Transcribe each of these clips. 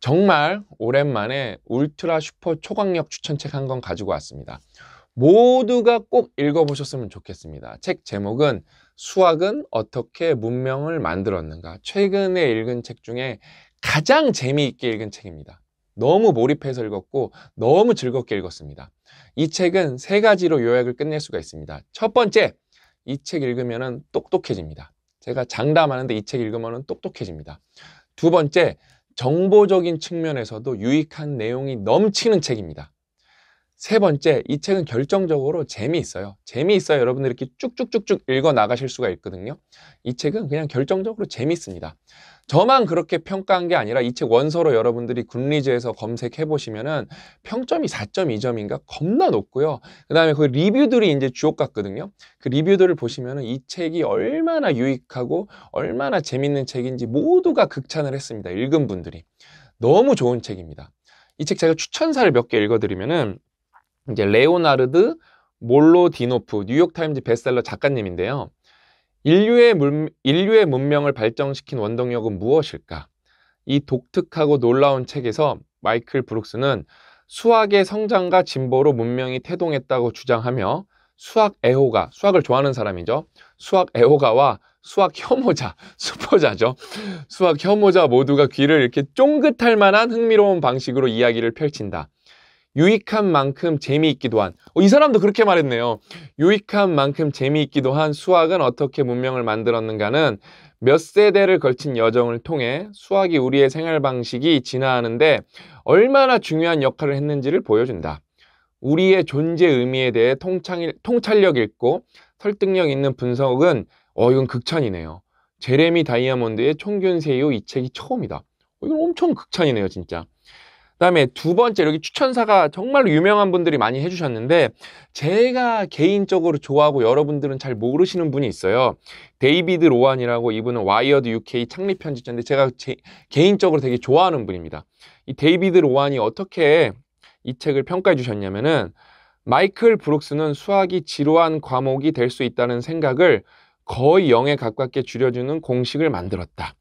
정말 오랜만에 울트라 슈퍼 초강력 추천책 한 권 가지고 왔습니다. 모두가 꼭 읽어보셨으면 좋겠습니다. 책 제목은 수학은 어떻게 문명을 만들었는가. 최근에 읽은 책 중에 가장 재미있게 읽은 책입니다. 너무 몰입해서 읽었고 너무 즐겁게 읽었습니다. 이 책은 세 가지로 요약을 끝낼 수가 있습니다. 첫 번째, 이 책 읽으면 똑똑해집니다. 제가 장담하는데 이 책 읽으면 똑똑해집니다. 두 번째, 정보적인 측면에서도 유익한 내용이 넘치는 책입니다. 세 번째, 이 책은 결정적으로 재미있어요. 재미있어요. 여러분들 이렇게 쭉쭉쭉쭉 읽어 나가실 수가 있거든요. 이 책은 그냥 결정적으로 재미있습니다. 저만 그렇게 평가한 게 아니라 이 책 원서로 여러분들이 굿리즈에서 검색해 보시면은 평점이 4.2점인가 겁나 높고요. 그다음에 그 리뷰들이 이제 주옥 같거든요. 그 리뷰들을 보시면은 이 책이 얼마나 유익하고 얼마나 재밌는 책인지 모두가 극찬을 했습니다. 읽은 분들이 너무 좋은 책입니다. 이 책 제가 추천사를 몇 개 읽어드리면은 이제 레오나르드 몰로디노프 뉴욕타임즈 베스트셀러 작가님인데요. 인류의, 문, 인류의 문명을 발전시킨 원동력은 무엇일까? 이 독특하고 놀라운 책에서 마이클 브룩스는 수학의 성장과 진보로 문명이 태동했다고 주장하며 수학 애호가, 수학을 좋아하는 사람이죠. 수학 애호가와 수학 혐오자, 수포자죠. 수학 혐오자 모두가 귀를 이렇게 쫑긋할 만한 흥미로운 방식으로 이야기를 펼친다. 유익한 만큼 재미있기도 한. 어, 이 사람도 그렇게 말했네요. 유익한 만큼 재미있기도 한 수학은 어떻게 문명을 만들었는가는 몇 세대를 걸친 여정을 통해 수학이 우리의 생활 방식이 진화하는데 얼마나 중요한 역할을 했는지를 보여준다. 우리의 존재 의미에 대해 통찰, 통찰력 있고 설득력 있는 분석은 어 이건 극찬이네요. 제레미 다이아몬드의 총균세유이 책이 처음이다. 어, 이건 엄청 극찬이네요, 진짜. 그다음에 두 번째 여기 추천사가 정말로 유명한 분들이 많이 해주셨는데 제가 개인적으로 좋아하고 여러분들은 잘 모르시는 분이 있어요. 데이비드 로안이라고 이분은 와이어드 UK 창립 편집자인데 제가 제, 개인적으로 되게 좋아하는 분입니다. 이 데이비드 로안이 어떻게 이 책을 평가해 주셨냐면은 마이클 브룩스는 수학이 지루한 과목이 될 수 있다는 생각을 거의 0에 가깝게 줄여주는 공식을 만들었다.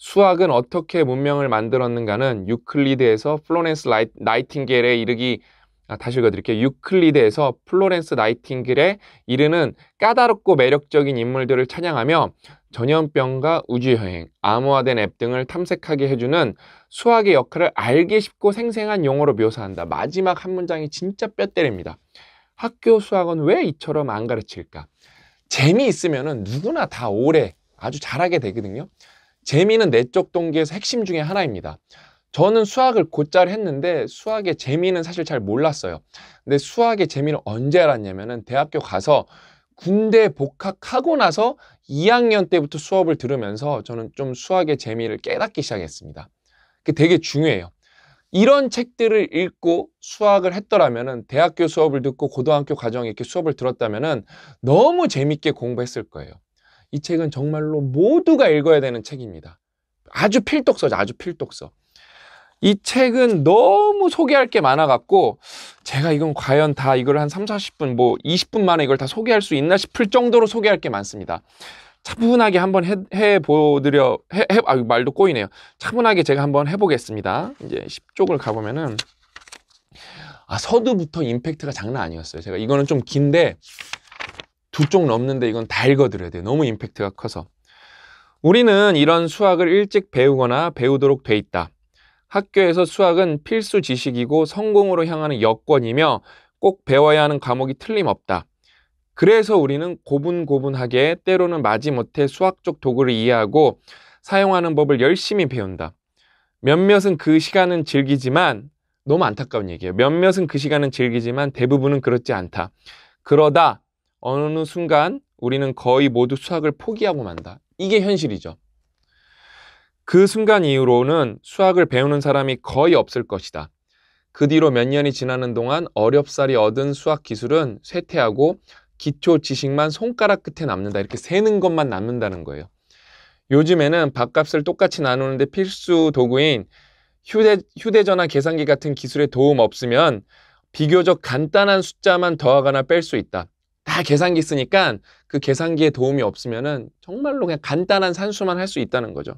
수학은 어떻게 문명을 만들었는가는 유클리드에서 플로렌스 라이, 나이팅겔에 이르기 아, 다시 읽어드릴게요. 유클리드에서 플로렌스 나이팅겔에 이르는 까다롭고 매력적인 인물들을 찬양하며 전염병과 우주여행, 암호화된 앱 등을 탐색하게 해주는 수학의 역할을 알기 쉽고 생생한 용어로 묘사한다. 마지막 한 문장이 진짜 뼈 때립니다. 학교 수학은 왜 이처럼 안 가르칠까? 재미있으면 누구나 다 오래 아주 잘하게 되거든요. 재미는 내적 동기에서 핵심 중의 하나입니다. 저는 수학을 곧잘 했는데 수학의 재미는 사실 잘 몰랐어요. 근데 수학의 재미는 언제 알았냐면은 대학교 가서 군대 복학하고 나서 2학년 때부터 수업을 들으면서 저는 좀 수학의 재미를 깨닫기 시작했습니다. 그게 되게 중요해요. 이런 책들을 읽고 수학을 했더라면은 대학교 수업을 듣고 고등학교 과정에 이렇게 수업을 들었다면은 너무 재밌게 공부했을 거예요. 이 책은 정말로 모두가 읽어야 되는 책입니다. 아주 필독서죠. 아주 필독서. 이 책은 너무 소개할 게 많아갖고 제가 이건 과연 다 이걸 한 3, 40분 뭐 20분 만에 이걸 다 소개할 수 있나 싶을 정도로 소개할 게 많습니다. 차분하게 한번 해, 해 보드려 해, 해 아, 말도 꼬이네요. 차분하게 제가 한번 해보겠습니다. 이제 10쪽을 가보면은 아 서두부터 임팩트가 장난 아니었어요. 제가 이거는 좀 긴데 두쪽 넘는데 이건 다 읽어드려야 돼요. 너무 임팩트가 커서. 우리는 이런 수학을 일찍 배우거나 배우도록 돼 있다. 학교에서 수학은 필수 지식이고 성공으로 향하는 여건이며 꼭 배워야 하는 과목이 틀림없다. 그래서 우리는 고분고분하게 때로는 마지못해 수학적 도구를 이해하고 사용하는 법을 열심히 배운다. 몇몇은 그 시간은 즐기지만 너무 안타까운 얘기예요. 몇몇은 그 시간은 즐기지만 대부분은 그렇지 않다. 그러다 어느 순간 우리는 거의 모두 수학을 포기하고 만다. 이게 현실이죠. 그 순간 이후로는 수학을 배우는 사람이 거의 없을 것이다. 그 뒤로 몇 년이 지나는 동안 어렵사리 얻은 수학 기술은 쇠퇴하고 기초 지식만 손가락 끝에 남는다. 이렇게 세는 것만 남는다는 거예요. 요즘에는 밥값을 똑같이 나누는데 필수 도구인 휴대, 휴대전화 계산기 같은 기술의 도움 없으면 비교적 간단한 숫자만 더하거나 뺄 수 있다. 계산기 쓰니까 그계산기에 도움이 없으면 정말로 그냥 간단한 산수만 할 수 있다는 거죠.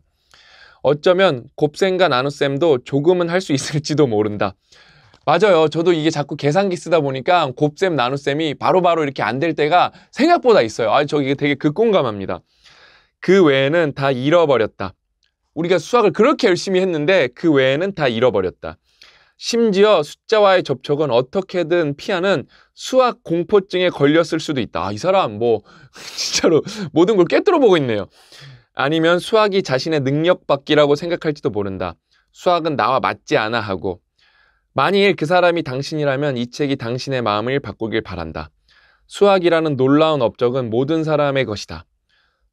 어쩌면 곱셈과 나눗셈도 조금은 할 수 있을지도 모른다. 맞아요. 저도 이게 자꾸 계산기 쓰다 보니까 곱셈, 나눗셈이 바로바로 이렇게 안 될 때가 생각보다 있어요. 아, 저 이게 되게 극공감합니다. 그 외에는 다 잃어버렸다. 우리가 수학을 그렇게 열심히 했는데 그 외에는 다 잃어버렸다. 심지어 숫자와의 접촉은 어떻게든 피하는 수학 공포증에 걸렸을 수도 있다. 아, 이 사람 뭐 진짜로 모든 걸 깨뜨려 보고 있네요. 아니면 수학이 자신의 능력 밖이라고 생각할지도 모른다. 수학은 나와 맞지 않아 하고 만일 그 사람이 당신이라면 이 책이 당신의 마음을 바꾸길 바란다. 수학이라는 놀라운 업적은 모든 사람의 것이다.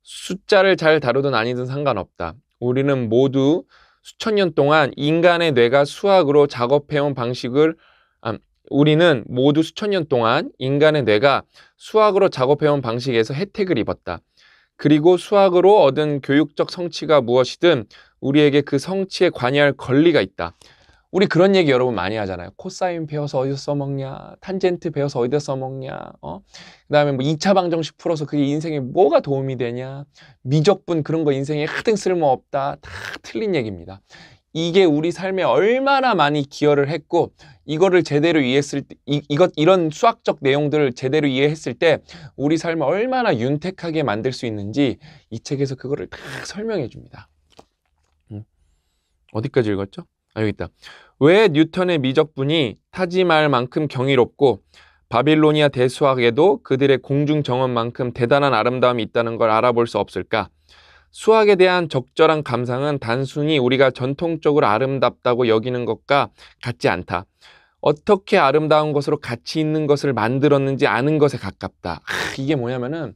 숫자를 잘 다루든 아니든 상관없다. 우리는 모두 수천 년 동안 인간의 뇌가 수학으로 작업해온 방식을 아, 우리는 모두 수천 년 동안 인간의 뇌가 수학으로 작업해온 방식에서 혜택을 입었다. 그리고 수학으로 얻은 교육적 성취가 무엇이든 우리에게 그 성취에 관여할 권리가 있다. 우리 그런 얘기 여러분 많이 하잖아요. 코사인 배워서 어디서 써먹냐, 탄젠트 배워서 어디서 써먹냐, 어? 그 다음에 뭐 2차 방정식 풀어서 그게 인생에 뭐가 도움이 되냐, 미적분 그런 거 인생에 하등 쓸모없다. 다 틀린 얘기입니다. 이게 우리 삶에 얼마나 많이 기여를 했고 이거를 제대로 이해했을 때 이, 이것 이런 수학적 내용들을 제대로 이해했을 때 우리 삶을 얼마나 윤택하게 만들 수 있는지 이 책에서 그거를 다 설명해 줍니다. 음. 어디까지 읽었죠? 아, 여기 있다. 왜 뉴턴의 미적분이 타지말 만큼 경이롭고 바빌로니아 대수학에도 그들의 공중 정원만큼 대단한 아름다움이 있다는 걸 알아볼 수 없을까? 수학에 대한 적절한 감상은 단순히 우리가 전통적으로 아름답다고 여기는 것과 같지 않다. 어떻게 아름다운 것으로 가치 있는 것을 만들었는지 아는 것에 가깝다. 아, 이게 뭐냐면은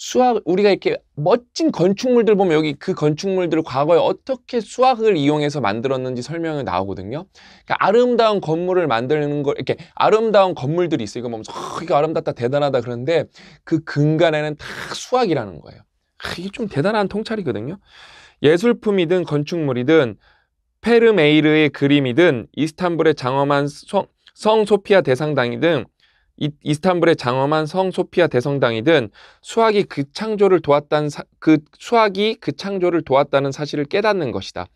수학 우리가 이렇게 멋진 건축물들 보면 여기 그 건축물들을 과거에 어떻게 수학을 이용해서 만들었는지 설명이 나오거든요. 그러니까 아름다운 건물을 만드는 걸 이렇게 아름다운 건물들이 있어요. 이거 보면서 아, 이거 아름답다 대단하다 그런데 그 근간에는 다 수학이라는 거예요. 아, 이게 좀 대단한 통찰이거든요. 예술품이든 건축물이든 페르메이르의 그림이든 이스탄불의 장엄한 성 소피아 대상당이든 이이스탄불의 장엄한 성 소피아 대성당이 든 수학이 그 창조를 도왔다는 사, 그 수학이 그 창조를 도왔다는 사실을 깨닫는 것이다.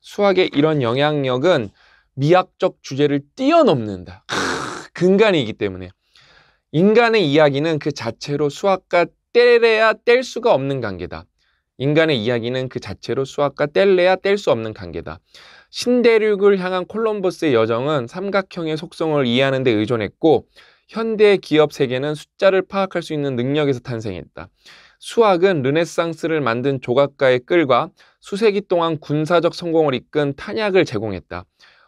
수학의 이런 영향력은 미학적 주제를 뛰어넘는다. 크, 근간이기 때문에 인간의 이야기는 그 자체로 수학과 뗄래야 뗄 수가 없는 관계다. 인간의 이야기는 그 자체로 수학과 뗄래야 뗄 수 없는 관계다. 신대륙을 향한 콜럼버스의 여정은 삼각형의 속성을 이해하는 데 의존했고 현대 기업 세계는 숫자를 파악할 수 있는 능력에서 탄생했다. 수학은 르네상스를 만든 조각가의 끌과 수세기 동안 군사적 성공을 이끈 탄약을 제공했다.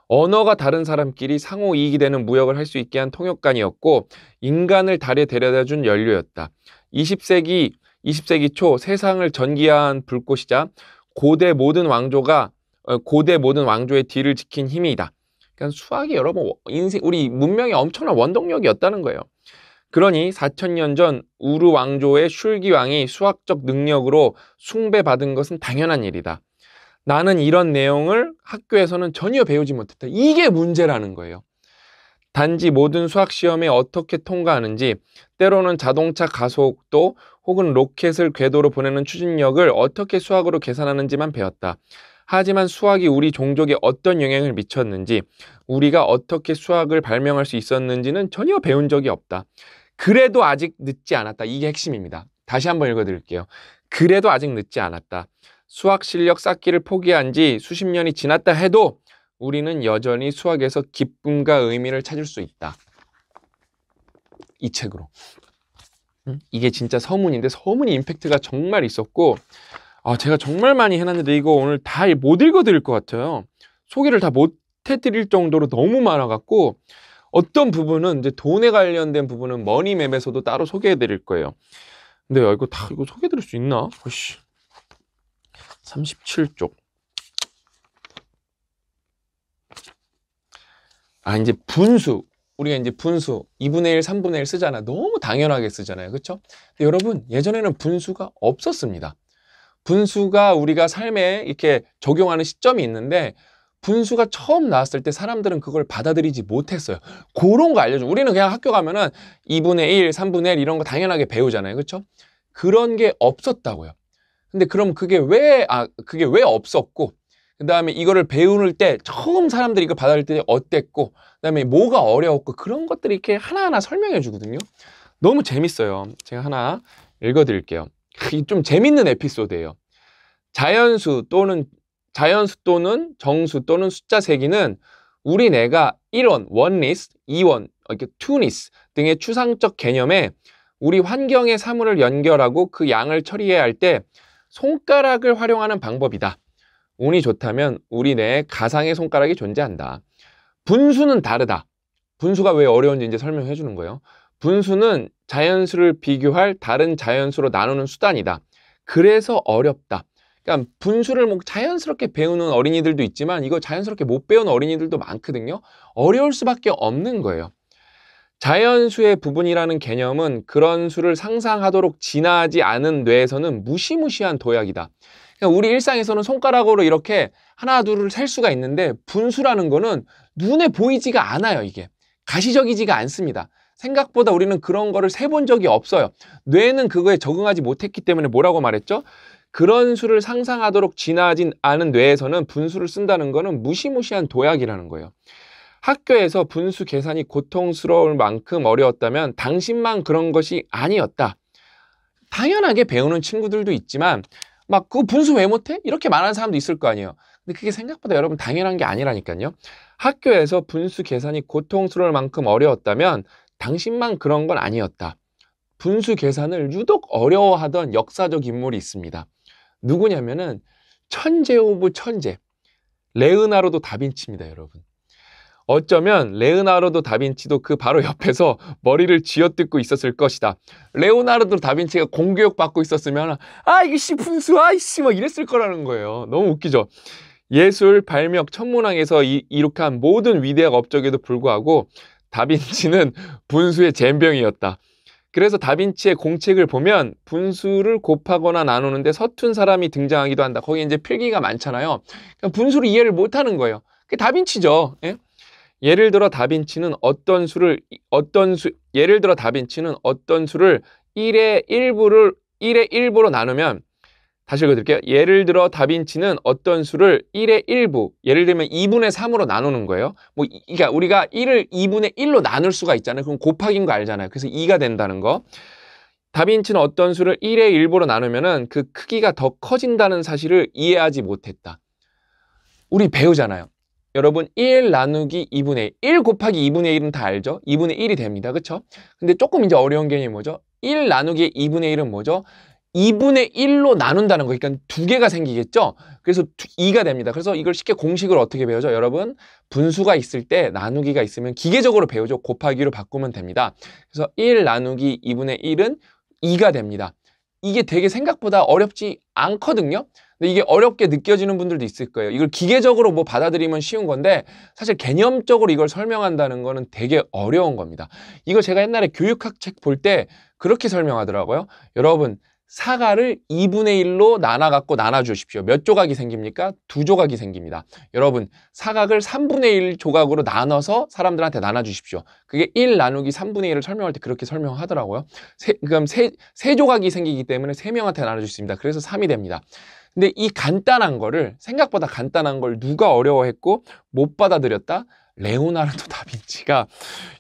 언어가 다른 사람끼리 상호 이익이 되는 무역을 할 수 있게 한 통역관이었고 인간을 달에 데려다 준 연료였다. 20세기 20세기 초 세상을 전기화한 불꽃이자 고대 모든 왕조가 어, 고대 모든 왕조의 뒤를 지킨 힘이다. 그러니까 수학이 여러 번 인생 우리 문명의 엄청난 원동력이었다는 거예요. 그러니 4 0 0 0년전우르 왕조의 슐기 왕이 수학적 능력으로 숭배받은 것은 당연한 일이다. 나는 이런 내용을 학교에서는 전혀 배우지 못했다. 이게 문제라는 거예요. 단지 모든 수학 시험에 어떻게 통과하는지, 때로는 자동차 가속도 혹은 로켓을 궤도로 보내는 추진력을 어떻게 수학으로 계산하는지만 배웠다. 하지만 수학이 우리 종족에 어떤 영향을 미쳤는지 우리가 어떻게 수학을 발명할 수 있었는지는 전혀 배운 적이 없다. 그래도 아직 늦지 않았다. 이게 핵심입니다. 다시 한번 읽어드릴게요. 그래도 아직 늦지 않았다. 수학 실력 쌓기를 포기한 지 수십 년이 지났다 해도 우리는 여전히 수학에서 기쁨과 의미를 찾을 수 있다. 이 책으로. 이게 진짜 서문인데 서문이 임팩트가 정말 있었고 아, 제가 정말 많이 해놨는데 이거 오늘 다 못 읽어드릴 것 같아요. 소개를 다 못 해드릴 정도로 너무 많아갖고 어떤 부분은 이제 돈에 관련된 부분은 머니맵에서도 따로 소개해드릴 거예요. 근데 이거 다 이거 소개해드릴 수 있나? 어씨 37쪽. 아 이제 분수 우리가 이제 분수 2분의 1, 3분의 1 쓰잖아. 너무 당연하게 쓰잖아요. 그렇죠? 여러분 예전에는 분수가 없었습니다. 분수가 우리가 삶에 이렇게 적용하는 시점이 있는데 분수가 처음 나왔을 때 사람들은 그걸 받아들이지 못했어요. 그런 거 알려줘. 우리는 그냥 학교 가면은 2분의 1, 3분의 1 이런 거 당연하게 배우잖아요. 그렇죠? 그런 게 없었다고요. 근데 그럼 그게 왜, 아, 그게 왜 없었고, 그 다음에 이거를 배우는 때, 처음 사람들이 이거 받아들일 때 어땠고, 그 다음에 뭐가 어려웠고, 그런 것들이 이렇게 하나하나 설명해 주거든요. 너무 재밌어요. 제가 하나 읽어 드릴게요. 좀 재밌는 에피소드예요. 자연수 또는 자연수 또는 정수 또는 숫자 세기는 우리 뇌가 1원, 원리스, 2원, 이렇게 투니스 등의 추상적 개념에 우리 환경의 사물을 연결하고 그 양을 처리해야 할 때 손가락을 활용하는 방법이다. 운이 좋다면 우리 뇌에 가상의 손가락이 존재한다. 분수는 다르다. 분수가 왜 어려운지 이제 설명해 주는 거예요. 분수는 자연수를 비교할 다른 자연수로 나누는 수단이다. 그래서 어렵다. 그러니까 분수를 뭐 자연스럽게 배우는 어린이들도 있지만 이거 자연스럽게 못 배운 어린이들도 많거든요. 어려울 수밖에 없는 거예요. 자연수의 부분이라는 개념은 그런 수를 상상하도록 진화하지 않은 뇌에서는 무시무시한 도약이다. 그러니까 우리 일상에서는 손가락으로 이렇게 하나 둘을 셀 수가 있는데 분수라는 거는 눈에 보이지가 않아요, 이게. 가시적이지가 않습니다. 생각보다 우리는 그런 거를 세본 적이 없어요. 뇌는 그거에 적응하지 못했기 때문에 뭐라고 말했죠? 그런 수를 상상하도록 지나진 않은 뇌에서는 분수를 쓴다는 거는 무시무시한 도약이라는 거예요. 학교에서 분수 계산이 고통스러울 만큼 어려웠다면 당신만 그런 것이 아니었다. 당연하게 배우는 친구들도 있지만 막 그 분수 왜 못해? 이렇게 말하는 사람도 있을 거 아니에요. 근데 그게 생각보다 여러분 당연한 게 아니라니까요. 학교에서 분수 계산이 고통스러울 만큼 어려웠다면 당신만 그런 건 아니었다. 분수 계산을 유독 어려워하던 역사적 인물이 있습니다. 누구냐면은 천재 오브 천재. 레은하로도 다빈치입니다, 여러분. 어쩌면 레오나르도 다빈치도 그 바로 옆에서 머리를 쥐어뜯고 있었을 것이다. 레오나르도 다빈치가 공교육 받고 있었으면 아 이게 씨 분수아 이씨 막 이랬을 거라는 거예요. 너무 웃기죠. 예술, 발명, 천문학에서 이, 이룩한 모든 위대한 업적에도 불구하고 다빈치는 분수의 젬병이었다. 그래서 다빈치의 공책을 보면 분수를 곱하거나 나누는데 서툰 사람이 등장하기도 한다. 거기 이제 필기가 많잖아요. 그러니까 분수를 이해를 못하는 거예요. 그게 다빈치죠. 예? 예를 들어 다빈치는 어떤 수를 어떤 수 예를 들어 다빈치는 어떤 수를 1의 1부를 1의 1부로 나누면 다시 읽어드릴게요. 예를 들어 다빈치는 어떤 수를 1의 1부, 예를 들면 2분의 3으로 나누는 거예요. 뭐, 그러니까 우리가 1을 2분의 1로 나눌 수가 있잖아요. 그럼 곱하기인 거 알잖아요. 그래서 2가 된다는 거. 다빈치는 어떤 수를 1의 1부로 나누면 은그 크기가 더 커진다는 사실을 이해하지 못했다. 우리 배우잖아요. 여러분 1 나누기 2분의 1, 1 곱하기 2분의 1은 다 알죠? 2분의 1이 됩니다. 그렇죠? 근데 조금 이제 어려운 개념이 뭐죠? 1 나누기 2분의 1은 뭐죠? 2분의 1로 나눈다는 거. 그러니까 두 개가 생기겠죠? 그래서 2가 됩니다. 그래서 이걸 쉽게 공식을 어떻게 배우죠? 여러분, 분수가 있을 때 나누기가 있으면 기계적으로 배우죠. 곱하기로 바꾸면 됩니다. 그래서 1 나누기 2분의 1은 2가 됩니다. 이게 되게 생각보다 어렵지 않거든요. 근데 이게 어렵게 느껴지는 분들도 있을 거예요. 이걸 기계적으로 뭐 받아들이면 쉬운 건데 사실 개념적으로 이걸 설명한다는 거는 되게 어려운 겁니다. 이거 제가 옛날에 교육학 책 볼 때 그렇게 설명하더라고요. 여러분 사과를 2분의 1로 나눠갖고 나눠주십시오. 몇 조각이 생깁니까? 두 조각이 생깁니다. 여러분, 사각을 3분의 1 조각으로 나눠서 사람들한테 나눠주십시오. 그게 1 나누기 3분의 1을 설명할 때 그렇게 설명하더라고요. 세, 그럼 세, 세 조각이 생기기 때문에 3명한테나눠주십니다 그래서 3이 됩니다. 근데 이 간단한 거를, 생각보다 간단한 걸 누가 어려워했고 못 받아들였다? 레오나르도 다빈치가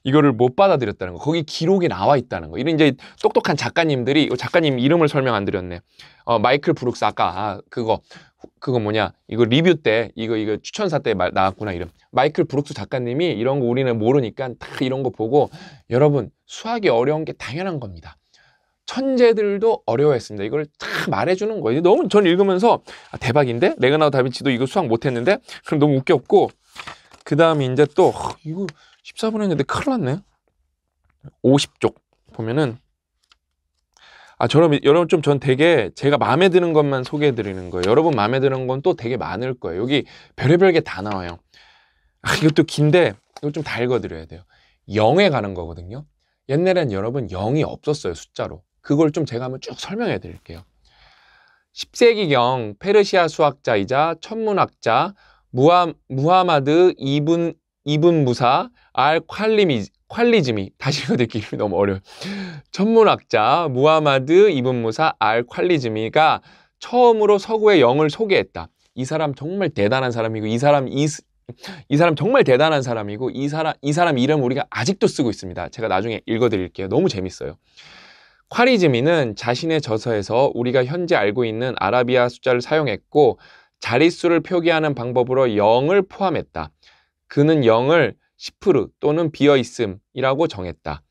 이거를 못 받아들였다는 거. 거기 기록이 나와 있다는 거. 이런 이제 똑똑한 작가님들이 작가님 이름을 설명 안 드렸네. 어, 마이클 브룩스 아까 아, 그거 그거 뭐냐 이거 리뷰 때 이거 이거 추천사 때 말, 나왔구나 이름 마이클 브룩스 작가님이 이런 거 우리는 모르니까 다 이런 거 보고 여러분 수학이 어려운 게 당연한 겁니다. 천재들도 어려워했습니다. 이걸 다 말해주는 거예요. 너무 전 읽으면서 아, 대박인데 레그나우 다빈치도 이거 수학 못했는데 그럼 너무 웃겼고 그 다음에 이제 또 이거 14분 했는데 큰일 났네 50쪽 보면은 아 저럼 여러분 좀 전 되게 제가 마음에 드는 것만 소개해 드리는 거예요 여러분 마음에 드는 건 또 되게 많을 거예요 여기 별의별 게 다 나와요 아 이것도 긴데 이거 좀다 읽어 드려야 돼요 0에 가는 거거든요 옛날엔 여러분 0이 없었어요 숫자로 그걸 좀 제가 한번 쭉 설명해 드릴게요 10세기경 페르시아 수학자이자 천문학자 무함, 무하마드 이분, 이분 무사 알 콸리미, 콸리즘이 다시 읽어드기 너무 어려워요. 천문학자 무하마드 이분 무사 알콸리즘이가 처음으로 서구의 영을 소개했다. 이 사람 정말 대단한 사람이고 이 사람 이, 이 사람 정말 대단한 사람이고 이 사람 이 사람 이름 우리가 아직도 쓰고 있습니다. 제가 나중에 읽어드릴게요. 너무 재밌어요. 콰리즘이는 자신의 저서에서 우리가 현재 알고 있는 아라비아 숫자를 사용했고 자릿수를 표기하는 방법으로 0을 포함했다. 그는 0을 시프르 또는 비어있음이라고 정했다.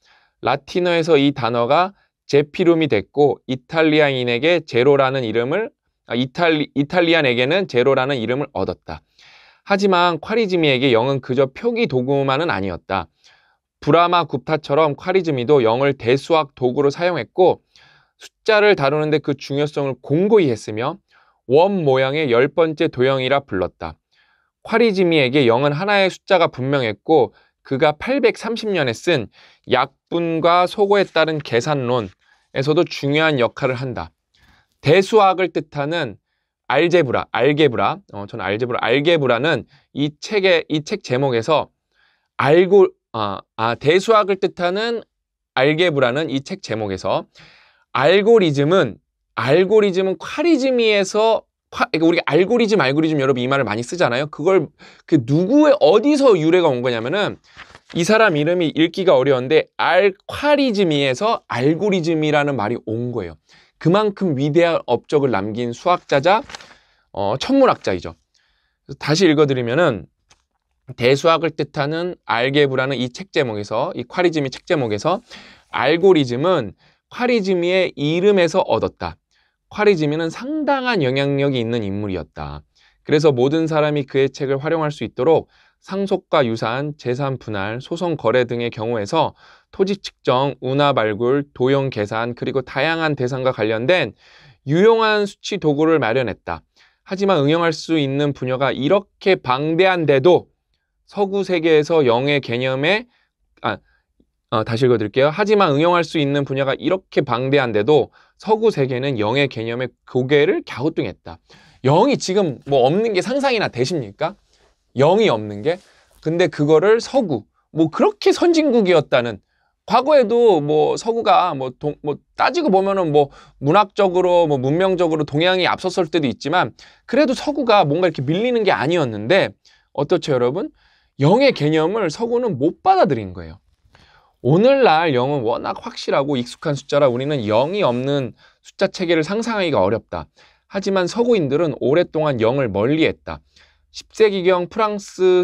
라틴어에서 이 단어가 제피룸이 됐고 이탈리아인에게 제로라는 이름을 아, 이탈리, 이탈리안에게는 제로라는 이름을 얻었다. 하지만 콰리즈미에게 0은 그저 표기 도구만은 아니었다. 브라마 굽타처럼 콰리즈미도 0을 대수학 도구로 사용했고 숫자를 다루는데 그 중요성을 공고히 했으며 원 모양의 열 번째 도형이라 불렀다. 콰리지미에게 0은 하나의 숫자가 분명했고 그가 830년에 쓴 약분과 소거에 따른 계산론에서도 중요한 역할을 한다. 대수학을 뜻하는 알제브라, 알게브라, 어, 저는 알제브라, 알게브라는 이 책의 이 책 제목에서 알고 아, 아 대수학을 뜻하는 알게브라는 이 책 제목에서 알고리즘은 알고리즘은 쿼리즘이에서 그러니까 우리가 알고리즘 알고리즘 여러분 이 말을 많이 쓰잖아요. 그걸 그 누구의 어디서 유래가 온 거냐면은 이 사람 이름이 읽기가 어려운데 알콰리즘이에서 알고리즘이라는 말이 온 거예요. 그만큼 위대한 업적을 남긴 수학자자 어, 천문학자이죠. 다시 읽어드리면은 대수학을 뜻하는 알게브라는 이 책 제목에서 이 콰리즘이 책 제목에서 알고리즘은 콰리즘의 이름에서 얻었다. 콰리즘이는 상당한 영향력이 있는 인물이었다. 그래서 모든 사람이 그의 책을 활용할 수 있도록 상속과 유산, 재산 분할, 소송 거래 등의 경우에서 토지 측정, 운하 발굴, 도용 계산, 그리고 다양한 대상과 관련된 유용한 수치 도구를 마련했다. 하지만 응용할 수 있는 분야가 이렇게 방대한데도 서구 세계에서 영의 개념에 아, 어, 다시 읽어드릴게요. 하지만 응용할 수 있는 분야가 이렇게 방대한데도 서구 세계는 영의 개념의 고개를 갸우뚱했다. 영이 지금 뭐 없는 게 상상이나 되십니까? 영이 없는 게? 근데 그거를 서구, 뭐 그렇게 선진국이었다는 과거에도 뭐 서구가 뭐, 동, 뭐 따지고 보면은 뭐 문학적으로 뭐 문명적으로 동양이 앞섰을 때도 있지만 그래도 서구가 뭔가 이렇게 밀리는 게 아니었는데 어떻죠 여러분? 영의 개념을 서구는 못 받아들인 거예요. 오늘날 0은 워낙 확실하고 익숙한 숫자라 우리는 0이 없는 숫자 체계를 상상하기가 어렵다. 하지만 서구인들은 오랫동안 0을 멀리했다. 10세기경 프랑스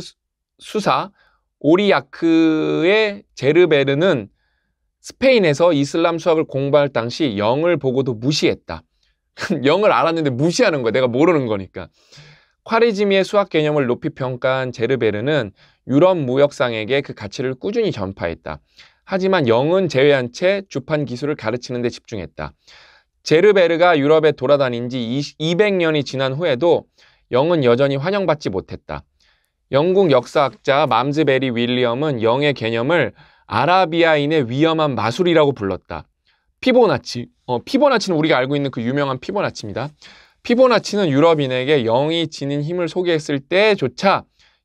수사 오리야크의 제르베르는 스페인에서 이슬람 수학을 공부할 당시 0을 보고도 무시했다. 0을 알았는데 무시하는 거야. 내가 모르는 거니까. 콰리지미의 수학 개념을 높이 평가한 제르베르는 유럽 무역상에게 그 가치를 꾸준히 전파했다. 하지만 영은 제외한 채 주판 기술을 가르치는 데 집중했다. 제르베르가 유럽에 돌아다닌 지 200년이 지난 후에도 영은 여전히 환영받지 못했다. 영국 역사학자 맘즈베리 윌리엄은 영의 개념을 아라비아인의 위험한 마술이라고 불렀다. 피보나치. 어, 피보나치는 우리가 알고 있는 그 유명한 피보나치입니다. 피보나치는 유럽인에게 영이 지닌 힘을 소개했을 때조차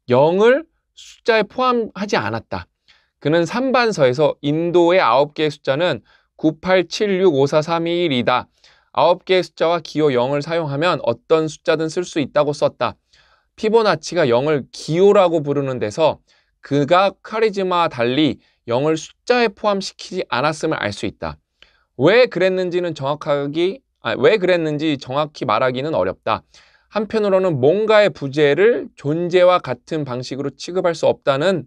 영을 숫자에 포함하지 않았다. 그는 3반서에서 인도의 9개의 숫자는 9 8 7 6 5 4 3 1이다 9개의 숫자와 기호 0을 사용하면 어떤 숫자든 쓸 수 있다고 썼다. 피보나치가 0을 기호라고 부르는 데서 그가 카리즈마와 달리 0을 숫자에 포함시키지 않았음을 알 수 있다. 왜 그랬는지는 정확하기, 아, 왜 그랬는지 정확히 말하기는 어렵다. 한편으로는 뭔가의 부재를 존재와 같은 방식으로 취급할 수 없다는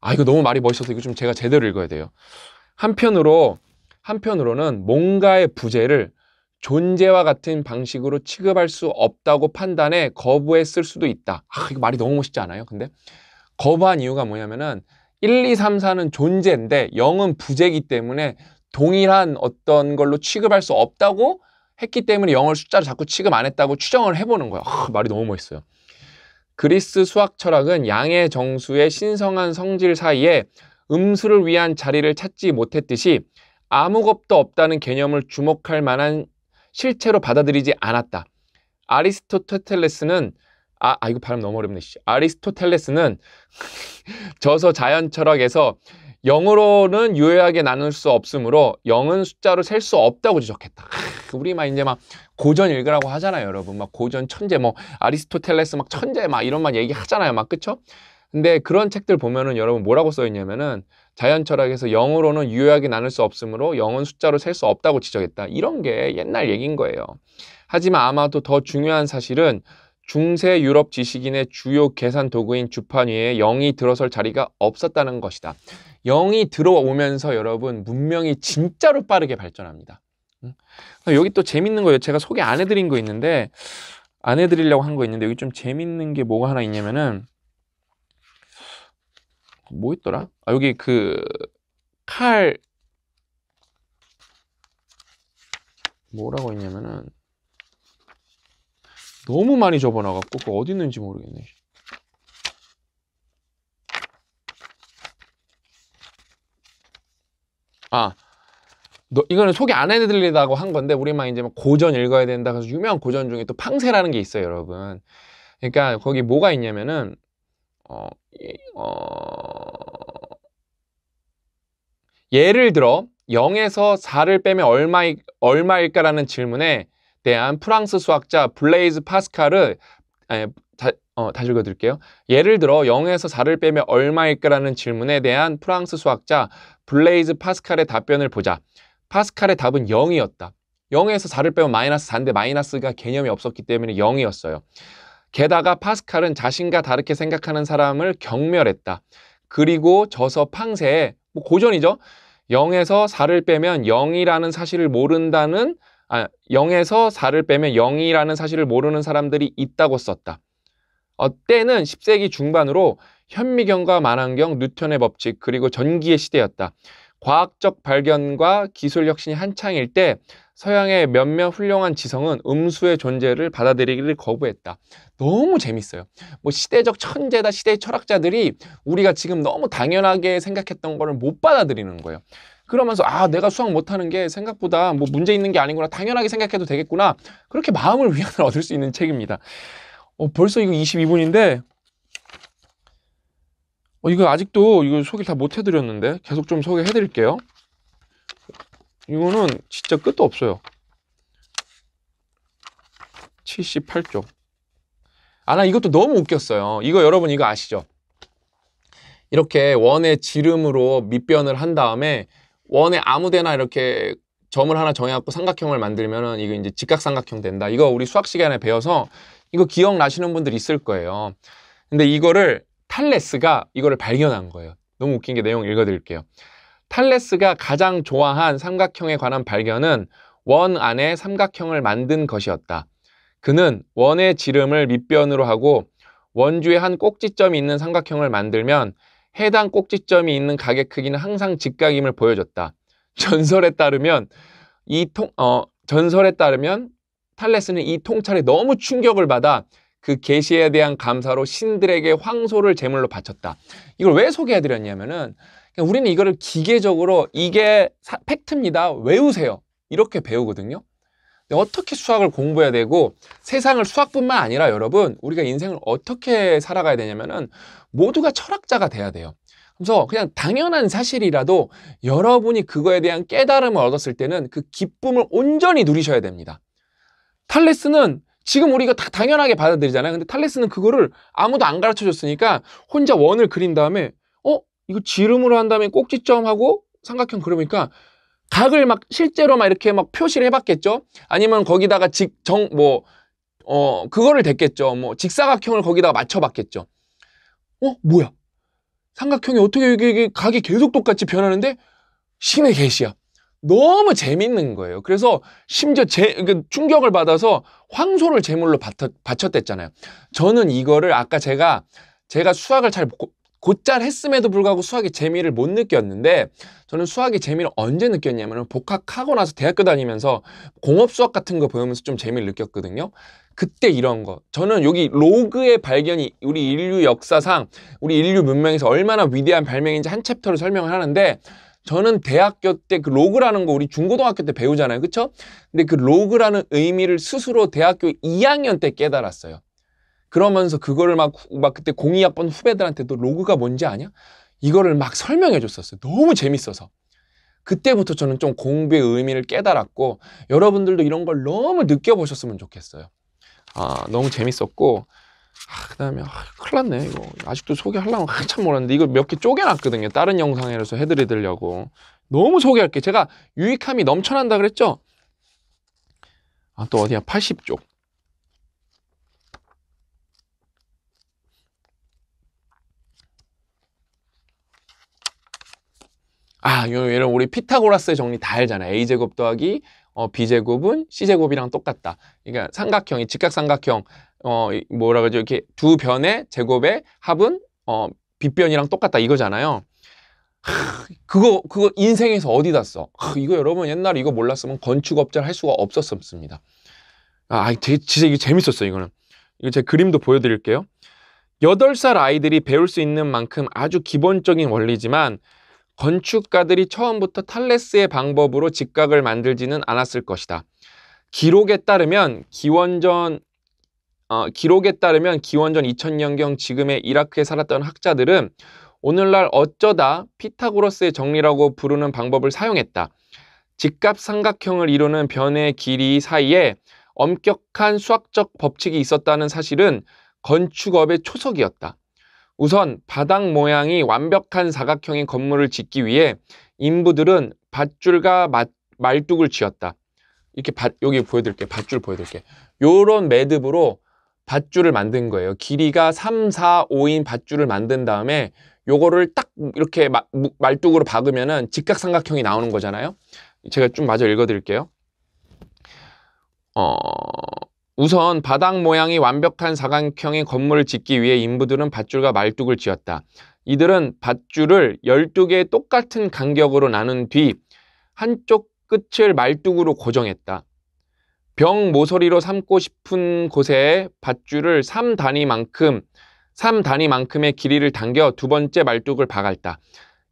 아 이거 너무 말이 멋있어서 이거 좀 제가 제대로 읽어야 돼요. 한편으로 한편으로는 뭔가의 부재를 존재와 같은 방식으로 취급할 수 없다고 판단해 거부했을 수도 있다. 아, 이거 말이 너무 멋있지 않아요? 근데 거부한 이유가 뭐냐면은 1, 2, 3, 4는 존재인데 0은 부재기 때문에 동일한 어떤 걸로 취급할 수 없다고 했기 때문에 영어를 숫자로 자꾸 취급 안 했다고 추정을 해보는 거야. 아, 말이 너무 멋있어요. 그리스 수학 철학은 양의 정수의 신성한 성질 사이에 음수를 위한 자리를 찾지 못했듯이 아무것도 없다는 개념을 주목할 만한 실체로 받아들이지 않았다. 아리스토텔레스는 아, 아 이거 발음 너무 어렵네. 아리스토텔레스는 저서 자연 철학에서 영으로는 유효하게 나눌 수 없으므로 영은 숫자로 셀 수 없다고 지적했다. 우리 막 이제 막 고전 읽으라고 하잖아요, 여러분. 막 고전 천재 뭐 아리스토텔레스 막 천재 막 이런 말 얘기하잖아요, 막 그쵸? 근데 그런 책들 보면은 여러분 뭐라고 써 있냐면은 자연 철학에서 영으로는 유효하게 나눌 수 없으므로 영은 숫자로 셀 수 없다고 지적했다. 이런 게 옛날 얘기인 거예요. 하지만 아마도 더 중요한 사실은 중세 유럽 지식인의 주요 계산 도구인 주판 위에 0이 들어설 자리가 없었다는 것이다. 0이 들어오면서 여러분 문명이 진짜로 빠르게 발전합니다. 여기 또 재밌는 거예요. 제가 소개 안 해드린 거 있는데 안 해드리려고 한 거 있는데 여기 좀 재밌는 게 뭐가 하나 있냐면은 뭐 있더라? 아, 여기 그 칼 뭐라고 있냐면은 너무 많이 접어나갖고 그거 어디 있는지 모르겠네 아 너, 이거는 소개 안 해드리려고 한 건데 우리만 이제 막 고전 읽어야 된다 그래서 유명한 고전 중에 또 팡세라는 게 있어요 여러분 그러니까 거기 뭐가 있냐면은 어, 예, 어... 예를 들어 0에서 4를 빼면 얼마, 얼마일까라는 질문에 대한 프랑스 수학자 블레이즈 파스칼을 아 다, 어, 다시 읽어드릴게요. 예를 들어 0에서 4를 빼면 얼마일까라는 질문에 대한 프랑스 수학자 블레이즈 파스칼의 답변을 보자. 파스칼의 답은 0이었다. 0에서 4를 빼면 마이너스 4인데 마이너스가 개념이 없었기 때문에 0이었어요. 게다가 파스칼은 자신과 다르게 생각하는 사람을 경멸했다. 그리고 저서 팡세에 뭐 고전이죠. 0에서 4를 빼면 0이라는 사실을 모른다는 아, 0에서 4를 빼면 0이라는 사실을 모르는 사람들이 있다고 썼다. 어, 때는 10세기 중반으로 현미경과 만환경, 뉴턴의 법칙, 그리고 전기의 시대였다. 과학적 발견과 기술 혁신이 한창일 때 서양의 몇몇 훌륭한 지성은 음수의 존재를 받아들이기를 거부했다. 너무 재밌어요. 뭐 시대적 천재다, 시대의 철학자들이 우리가 지금 너무 당연하게 생각했던 거를 못 받아들이는 거예요. 그러면서 아 내가 수학 못하는 게 생각보다 뭐 문제 있는 게 아닌구나 당연하게 생각해도 되겠구나 그렇게 마음을 위안을 얻을 수 있는 책입니다 어, 벌써 이거 22분인데 어, 이거 아직도 이거 소개 다 못 해드렸는데 계속 좀 소개해 드릴게요 이거는 진짜 끝도 없어요 78쪽 아나 이것도 너무 웃겼어요 이거 여러분 이거 아시죠 이렇게 원의 지름으로 밑변을 한 다음에 원에 아무데나 이렇게 점을 하나 정해갖고 삼각형을 만들면은 이거 이제 직각삼각형 된다. 이거 우리 수학 시간에 배워서 이거 기억나시는 분들 있을 거예요. 근데 이거를 탈레스가 이거를 발견한 거예요. 너무 웃긴 게 내용 읽어드릴게요. 탈레스가 가장 좋아한 삼각형에 관한 발견은 원 안에 삼각형을 만든 것이었다. 그는 원의 지름을 밑변으로 하고 원주의 한 꼭지점이 있는 삼각형을 만들면 해당 꼭지점이 있는 가게 크기는 항상 직각임을 보여줬다. 전설에 따르면 이 통, 어, 전설에 따르면 탈레스는 이 통찰에 너무 충격을 받아 그 계시에 대한 감사로 신들에게 황소를 제물로 바쳤다. 이걸 왜 소개해드렸냐면은 우리는 이거를 기계적으로 이게 사, 팩트입니다. 외우세요. 이렇게 배우거든요. 네, 어떻게 수학을 공부해야 되고 세상을 수학뿐만 아니라 여러분 우리가 인생을 어떻게 살아가야 되냐면은 모두가 철학자가 돼야 돼요. 그래서 그냥 당연한 사실이라도 여러분이 그거에 대한 깨달음을 얻었을 때는 그 기쁨을 온전히 누리셔야 됩니다. 탈레스는 지금 우리가 다 당연하게 받아들이잖아요. 근데 탈레스는 그거를 아무도 안 가르쳐 줬으니까 혼자 원을 그린 다음에 어? 이거 지름으로 한 다음에 꼭지점하고 삼각형 그러니까 각을 막 실제로 막 이렇게 막 표시를 해봤겠죠? 아니면 거기다가 직 정 뭐 어 그거를 댔겠죠. 뭐 직사각형을 거기다가 맞춰봤겠죠. 어 뭐야? 삼각형이 어떻게 이게 각이 계속 똑같이 변하는데 신의 계시야. 너무 재밌는 거예요. 그래서 심지어 제, 그 충격을 받아서 황소를 제물로 바쳤댔잖아요. 저는 이거를 아까 제가 제가 수학을 잘 곧잘 했음에도 불구하고 수학의 재미를 못 느꼈는데 저는 수학의 재미를 언제 느꼈냐면 복학하고 나서 대학교 다니면서 공업 수학 같은 거 배우면서 좀 재미를 느꼈거든요. 그때 이런 거 저는 여기 로그의 발견이 우리 인류 역사상 우리 인류 문명에서 얼마나 위대한 발명인지 한 챕터를 설명을 하는데 저는 대학교 때 그 로그라는 거 우리 중고등학교 때 배우잖아요. 그렇죠? 근데 그 로그라는 의미를 스스로 대학교 2학년 때 깨달았어요. 그러면서 그거를 막, 막 그때 공이학번 후배들한테도 로그가 뭔지 아냐? 이거를 막 설명해 줬었어요. 너무 재밌어서. 그때부터 저는 좀 공부의 의미를 깨달았고 여러분들도 이런 걸 너무 느껴보셨으면 좋겠어요. 아 너무 재밌었고 아, 그다음에 아, 큰일 났네 이거 아직도 소개하려면 한참 몰랐는데 이걸 몇개 쪼개놨거든요. 다른 영상에서 해드리려고 너무 소개할게 제가 유익함이 넘쳐난다 그랬죠? 아또 어디야 80쪽 아, 이런 우리 피타고라스의 정리 다 알잖아. a제곱 더하기 어, b제곱은 c제곱이랑 똑같다. 그러니까 삼각형이 직각삼각형 어, 뭐라 그러죠? 이렇게 두 변의 제곱의 합은 어, 빗변이랑 똑같다 이거잖아요. 그거 그거 인생에서 어디다 써? 이거 여러분 옛날에 이거 몰랐으면 건축업자를 할 수가 없었습니다. 아, 되, 진짜 이게 재밌었어요, 이거는. 이거 제 그림도 보여드릴게요. 여덟 살 아이들이 배울 수 있는 만큼 아주 기본적인 원리지만 건축가들이 처음부터 탈레스의 방법으로 직각을 만들지는 않았을 것이다. 기록에 따르면 기원전 어, 기록에 따르면 기원전 2000년경 지금의 이라크에 살았던 학자들은 오늘날 어쩌다 피타고로스의 정리라고 부르는 방법을 사용했다. 직각 삼각형을 이루는 변의 길이 사이에 엄격한 수학적 법칙이 있었다는 사실은 건축업의 초석이었다. 우선 바닥 모양이 완벽한 사각형의 건물을 짓기 위해 인부들은 밧줄과 마, 말뚝을 쥐었다. 이렇게 밧 여기 보여드릴게 요 밧줄 보여드릴게. 요런 매듭으로 밧줄을 만든 거예요. 길이가 3, 4, 5인 밧줄을 만든 다음에 요거를 딱 이렇게 마, 말뚝으로 박으면은 직각삼각형이 나오는 거잖아요. 제가 좀 마저 읽어드릴게요. 어... 우선 바닥 모양이 완벽한 사각형의 건물을 짓기 위해 인부들은 밧줄과 말뚝을 지었다. 이들은 밧줄을 12개의 똑같은 간격으로 나눈 뒤 한쪽 끝을 말뚝으로 고정했다. 병 모서리로 삼고 싶은 곳에 밧줄을 3단위만큼 3단위만큼의 길이를 당겨 두 번째 말뚝을 박았다.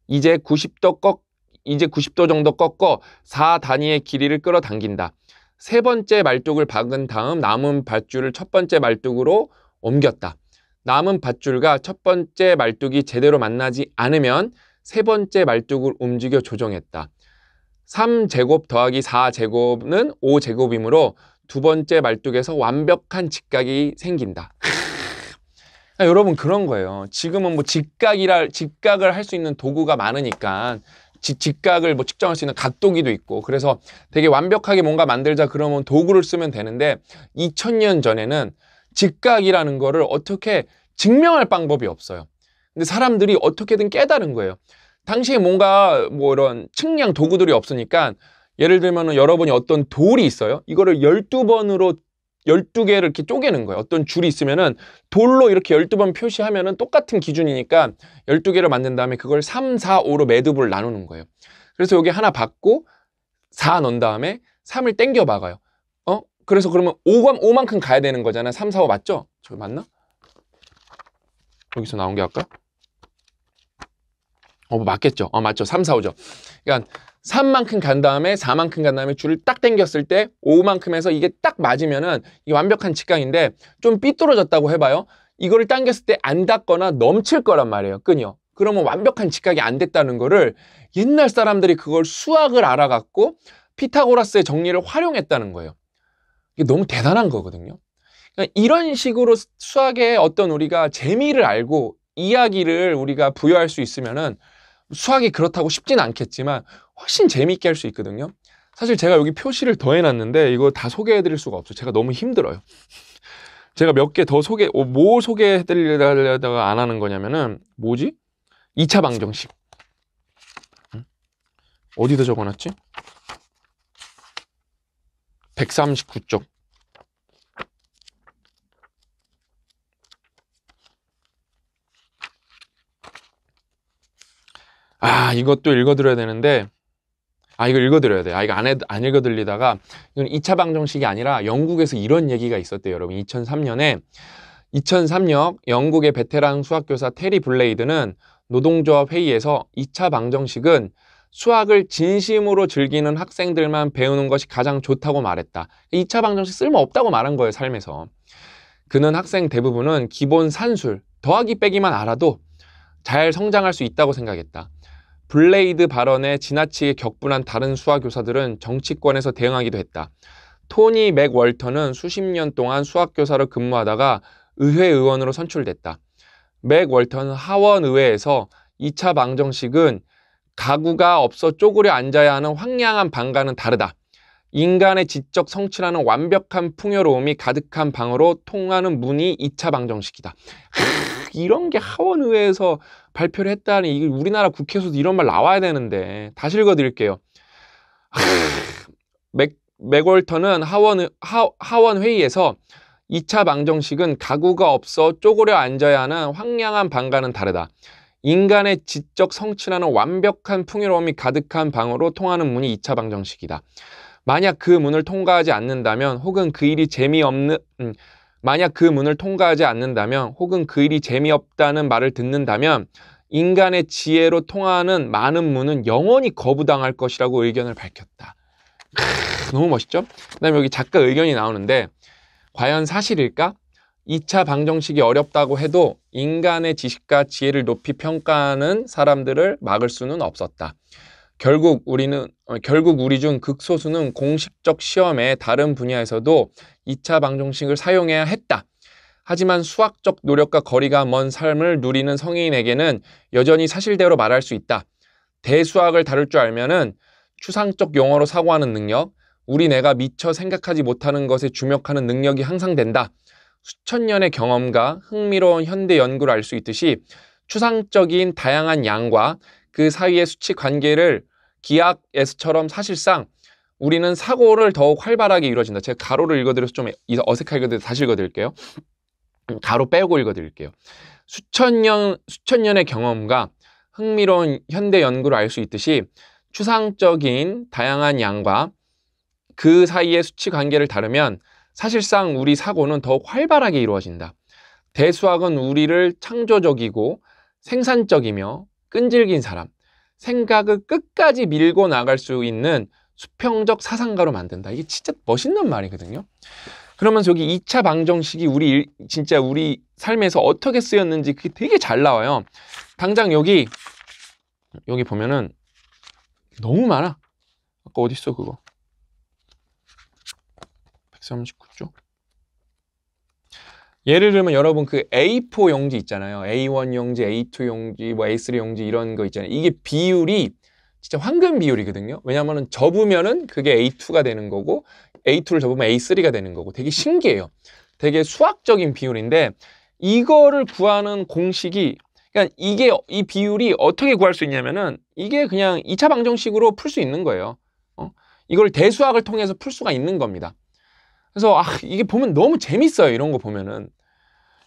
이제 90도 꺾 이제 90도 정도 꺾어 4단위의 길이를 끌어당긴다. 세 번째 말뚝을 박은 다음 남은 밧줄을 첫 번째 말뚝으로 옮겼다. 남은 밧줄과 첫 번째 말뚝이 제대로 만나지 않으면 세 번째 말뚝을 움직여 조정했다. 3제곱 더하기 4제곱은 5제곱이므로 두 번째 말뚝에서 완벽한 직각이 생긴다. 아, 여러분 그런 거예요. 지금은 뭐 직각이라 직각을 할 수 있는 도구가 많으니까 직각을 뭐 측정할 수 있는 각도기도 있고 그래서 되게 완벽하게 뭔가 만들자 그러면 도구를 쓰면 되는데 2000년 전에는 직각이라는 거를 어떻게 증명할 방법이 없어요. 근데 사람들이 어떻게든 깨달은 거예요. 당시에 뭔가 뭐 이런 측량 도구들이 없으니까 예를 들면 여러분이 어떤 돌이 있어요. 이거를 1 2번으로 1 2 개를 이렇게 쪼개는 거예요. 어떤 줄이 있으면은 돌로 이렇게 1 2번 표시하면은 똑같은 기준이니까 1 2 개를 만든 다음에 그걸 3, 4, 5로 매듭을 나누는 거예요. 그래서 여기 하나 받고 4 넣은 다음에 3을 땡겨 박아요. 어? 그래서 그러면 5만큼 가야 되는 거잖아 3, 4, 5 맞죠? 저 맞나? 여기서 나온 게 아까? 어, 뭐 맞겠죠? 어, 맞죠? 3, 4, 5죠 그러니까 3만큼간 다음에 4만큼간 다음에 줄을 딱 당겼을 때5만큼에서 이게 딱 맞으면은 이 완벽한 직각인데 좀 삐뚤어졌다고 해봐요. 이거를 당겼을 때 안 닿거나 넘칠 거란 말이에요. 끈이요. 그러면 완벽한 직각이 안 됐다는 거를 옛날 사람들이 그걸 수학을 알아갖고 피타고라스의 정리를 활용했다는 거예요. 이게 너무 대단한 거거든요. 그러니까 이런 식으로 수학의 어떤 우리가 재미를 알고 이야기를 우리가 부여할 수 있으면은 수학이 그렇다고 쉽진 않겠지만 훨씬 재미있게 할 수 있거든요. 사실 제가 여기 표시를 더 해놨는데 이거 다 소개해드릴 수가 없어요. 제가 너무 힘들어요. 제가 몇 개 더 소개, 뭐 소개해드리려다가 안 하는 거냐면은 뭐지? 2차 방정식. 어디다 적어놨지? 139쪽. 아, 이것도 읽어드려야 되는데 아 이걸 읽어드려야 돼. 아 이거 안, 해, 안 읽어드리다가 이건 2차 방정식이 아니라 영국에서 이런 얘기가 있었대요. 여러분 2003년에 2003년 영국의 베테랑 수학교사 테리 블레이드는 노동조합 회의에서 2차 방정식은 수학을 진심으로 즐기는 학생들만 배우는 것이 가장 좋다고 말했다. 2차 방정식 쓸모없다고 말한 거예요, 삶에서. 그는 학생 대부분은 기본 산술, 더하기 빼기만 알아도 잘 성장할 수 있다고 생각했다. 블레이드 발언에 지나치게 격분한 다른 수학교사들은 정치권에서 대응하기도 했다. 토니 맥월터는 수십 년 동안 수학교사로 근무하다가 의회 의원으로 선출됐다. 맥월터는 하원의회에서 2차 방정식은 가구가 없어 쪼그려 앉아야 하는 황량한 방과는 다르다. 인간의 지적 성취라는 완벽한 풍요로움이 가득한 방으로 통하는 문이 2차 방정식이다. 이런 게 하원의회에서 발표를 했다니 이게 우리나라 국회에서도 이런 말 나와야 되는데 다시 읽어드릴게요. 맥, 맥월터는 하원, 하, 하원 회의에서 2차 방정식은 가구가 없어 쪼그려 앉아야 하는 황량한 방과는 다르다. 인간의 지적 성취라는 완벽한 풍요로움이 가득한 방으로 통하는 문이 2차 방정식이다. 만약 그 문을 통과하지 않는다면 혹은 그 일이 재미없는 음, 만약 그 문을 통과하지 않는다면 혹은 그 일이 재미없다는 말을 듣는다면 인간의 지혜로 통하는 많은 문은 영원히 거부당할 것이라고 의견을 밝혔다. 크, 너무 멋있죠? 그 다음에 여기 작가 의견이 나오는데 과연 사실일까? 2차 방정식이 어렵다고 해도 인간의 지식과 지혜를 높이 평가하는 사람들을 막을 수는 없었다. 결국 우리는 어, 결국 우리 중 극소수는 공식적 시험의 다른 분야에서도 2차 방정식을 사용해야 했다. 하지만 수학적 노력과 거리가 먼 삶을 누리는 성인에게는 여전히 사실대로 말할 수 있다. 대수학을 다룰 줄 알면은 추상적 용어로 사고하는 능력, 우리 내가 미처 생각하지 못하는 것에 주목하는 능력이 항상 된다. 수천 년의 경험과 흥미로운 현대 연구를 알 수 있듯이 추상적인 다양한 양과 그 사이의 수치 관계를 기약에서처럼 사실상 우리는 사고를 더욱 활발하게 이루어진다. 제가 가로를 읽어드려서 좀 어색하게 읽어드려서 다시 읽어드릴게요. 음, 가로 빼고 읽어드릴게요. 수천 년, 수천 년의 경험과 흥미로운 현대 연구를 알 수 있듯이 추상적인 다양한 양과 그 사이의 수치 관계를 다루면 사실상 우리 사고는 더욱 활발하게 이루어진다. 대수학은 우리를 창조적이고 생산적이며 끈질긴 사람, 생각을 끝까지 밀고 나갈 수 있는 수평적 사상가로 만든다. 이게 진짜 멋있는 말이거든요. 그러면 저기 2차 방정식이 우리 진짜 우리 삶에서 어떻게 쓰였는지 그게 되게 잘 나와요. 당장 여기 여기 보면은 너무 많아. 아까 어디 있어 그거? 139쪽. 예를 들면 여러분 그 A4 용지 있잖아요. A1 용지, A2 용지, 뭐 A3 용지 이런 거 있잖아요. 이게 비율이 진짜 황금 비율이거든요. 왜냐하면 접으면은 그게 A2가 되는 거고 A2를 접으면 A3가 되는 거고 되게 신기해요. 되게 수학적인 비율인데 이거를 구하는 공식이 그러니까 이게 이 비율이 어떻게 구할 수 있냐면은 이게 그냥 2차 방정식으로 풀 수 있는 거예요. 어? 이걸 대수학을 통해서 풀 수가 있는 겁니다. 그래서 아, 이게 보면 너무 재밌어요. 이런 거 보면은.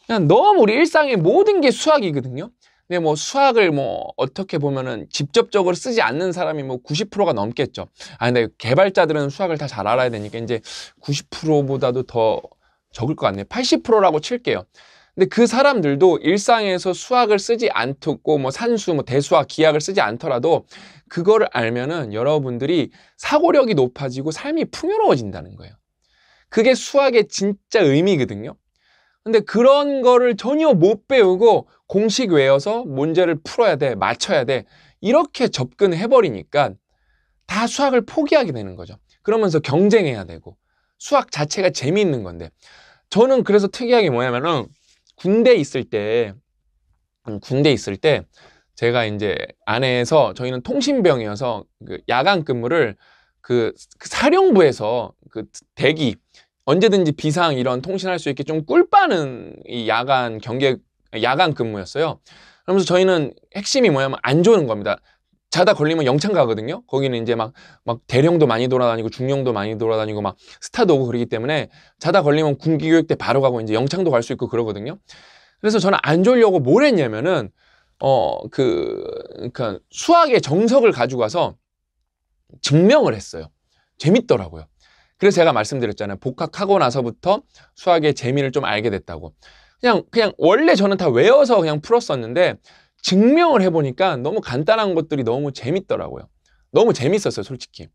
그냥 너무 우리 일상의 모든 게 수학이거든요. 근데 뭐 수학을 뭐 어떻게 보면은 직접적으로 쓰지 않는 사람이 뭐 90%가 넘겠죠. 아 근데 개발자들은 수학을 다 잘 알아야 되니까 이제 90%보다도 더 적을 것 같네요. 80%라고 칠게요. 근데 그 사람들도 일상에서 수학을 쓰지 않고 뭐 산수, 뭐 대수학, 기하학을 쓰지 않더라도 그거를 알면은 여러분들이 사고력이 높아지고 삶이 풍요로워진다는 거예요. 그게 수학의 진짜 의미거든요. 근데 그런 거를 전혀 못 배우고 공식 외워서 문제를 풀어야 돼, 맞춰야 돼. 이렇게 접근해버리니까 다 수학을 포기하게 되는 거죠. 그러면서 경쟁해야 되고 수학 자체가 재미있는 건데 저는 그래서 특이하게 뭐냐면은 군대 있을 때 군대 있을 때 제가 이제 안에서 저희는 통신병이어서 그 야간 근무를 그, 그 사령부에서 그 대기 언제든지 비상 이런 통신할 수 있게 좀 꿀빠는 이 야간 경계 야간 근무였어요. 그러면서 저희는 핵심이 뭐냐면 안 좋은 겁니다. 자다 걸리면 영창 가거든요. 거기는 이제 막, 막 대령도 많이 돌아다니고 중령도 많이 돌아다니고 막 스타도 오고 그러기 때문에 자다 걸리면 군기교육 때 바로 가고 이제 영창도 갈 수 있고 그러거든요. 그래서 저는 안 졸려고 뭘 했냐면은 어, 그, 그니까 수학의 정석을 가지고 가서 증명을 했어요. 재밌더라고요. 그래서 제가 말씀드렸잖아요. 복학하고 나서부터 수학의 재미를 좀 알게 됐다고. 그냥 그냥 원래 저는 다 외워서 그냥 풀었었는데 증명을 해보니까 너무 간단한 것들이 너무 재밌더라고요. 너무 재밌었어요, 솔직히.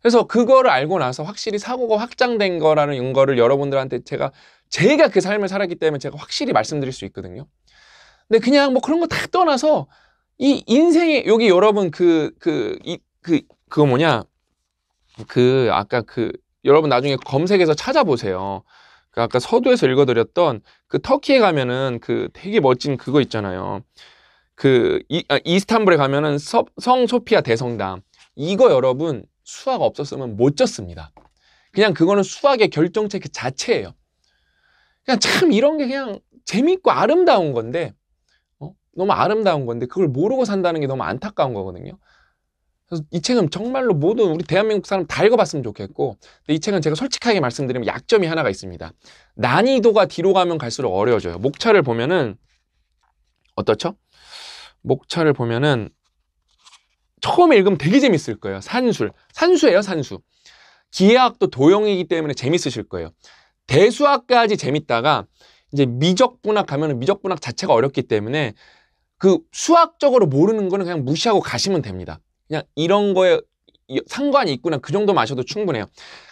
그래서 그거를 알고 나서 확실히 사고가 확장된 거라는 거를 여러분들한테 제가 제가 그 삶을 살았기 때문에 제가 확실히 말씀드릴 수 있거든요. 근데 그냥 뭐 그런 거 다 떠나서 이 인생에 여기 여러분 그 그 이 그 그, 그, 그 거 뭐냐 그 아까 그 여러분 나중에 검색해서 찾아보세요. 그러니까 아까 서두에서 읽어드렸던 그 터키에 가면은 그 되게 멋진 그거 있잖아요. 그 이, 아, 이스탄불에 가면은 서, 성 소피아 대성당 이거 여러분 수학 없었으면 못 졌습니다. 그냥 그거는 수학의 결정체 그 자체예요. 그냥 참 이런 게 그냥 재밌고 아름다운 건데 어? 너무 아름다운 건데 그걸 모르고 산다는 게 너무 안타까운 거거든요. 그래서 이 책은 정말로 모든 우리 대한민국 사람 다 읽어봤으면 좋겠고 근데 이 책은 제가 솔직하게 말씀드리면 약점이 하나가 있습니다. 난이도가 뒤로 가면 갈수록 어려워져요. 목차를 보면은 어떻죠? 목차를 보면은 처음에 읽으면 되게 재밌을 거예요. 산술. 산수예요, 산수. 기하학도 도형이기 때문에 재밌으실 거예요. 대수학까지 재밌다가 이제 미적분학 가면은 미적분학 자체가 어렵기 때문에 그 수학적으로 모르는 거는 그냥 무시하고 가시면 됩니다. 그냥 이런 거에 상관이 있구나 그 정도 마셔도 충분해요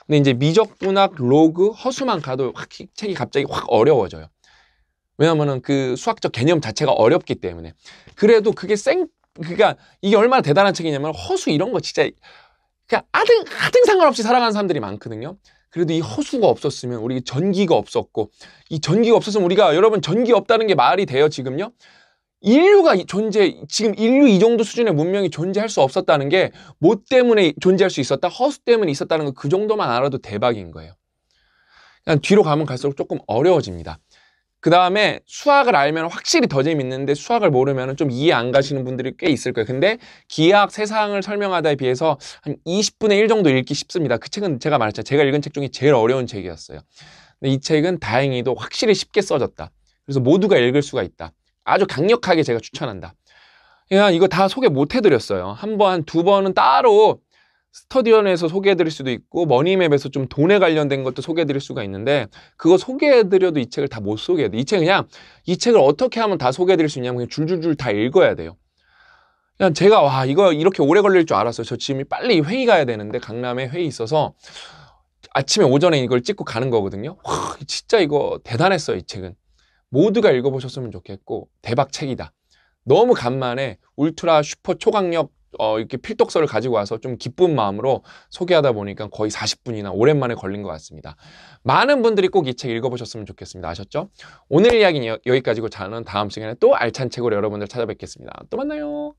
근데 이제 미적분학, 로그, 허수만 가도 확 책이 갑자기 확 어려워져요 왜냐면은 그 수학적 개념 자체가 어렵기 때문에 그래도 그게 생 그러니까 이게 얼마나 대단한 책이냐면 허수 이런 거 진짜 그냥 아등 아등 상관없이 살아가는 사람들이 많거든요 그래도 이 허수가 없었으면 우리 전기가 없었고 이 전기가 없었으면 우리가 여러분 전기 없다는 게 말이 돼요 지금요 인류가 존재 지금 인류 이 정도 수준의 문명이 존재할 수 없었다는 게 뭐 때문에 존재할 수 있었다 허수 때문에 있었다는 거 그 정도만 알아도 대박인 거예요 그냥 뒤로 가면 갈수록 조금 어려워집니다 그 다음에 수학을 알면 확실히 더 재밌는데 수학을 모르면 좀 이해 안 가시는 분들이 꽤 있을 거예요 근데 기하학 세상을 설명하다에 비해서 한 20분의 1 정도 읽기 쉽습니다 그 책은 제가 말했죠 제가 읽은 책 중에 제일 어려운 책이었어요 근데 이 책은 다행히도 확실히 쉽게 써졌다 그래서 모두가 읽을 수가 있다 아주 강력하게 제가 추천한다. 그냥 이거 다 소개 못 해드렸어요. 한 번, 두 번은 따로 스터디언에서 소개해드릴 수도 있고 머니맵에서 좀 돈에 관련된 것도 소개해드릴 수가 있는데 그거 소개해드려도 이 책을 다 못 소개해도 이책 그냥 이 책을 어떻게 하면 다 소개해드릴 수 있냐면 그냥 줄줄줄 다 읽어야 돼요. 그냥 제가 와 이거 이렇게 오래 걸릴 줄 알았어요. 저 지금 빨리 회의 가야 되는데 강남에 회의 있어서 아침에 오전에 이걸 찍고 가는 거거든요. 와 진짜 이거 대단했어요 이 책은. 모두가 읽어보셨으면 좋겠고 대박 책이다. 너무 간만에 울트라 슈퍼 초강력 어, 이렇게 필독서를 가지고 와서 좀 기쁜 마음으로 소개하다 보니까 거의 40분이나 오랜만에 걸린 것 같습니다. 많은 분들이 꼭 이 책 읽어보셨으면 좋겠습니다. 아셨죠? 오늘 이야기는 여, 여기까지고 저는 다음 시간에 또 알찬 책으로 여러분들 찾아뵙겠습니다. 또 만나요.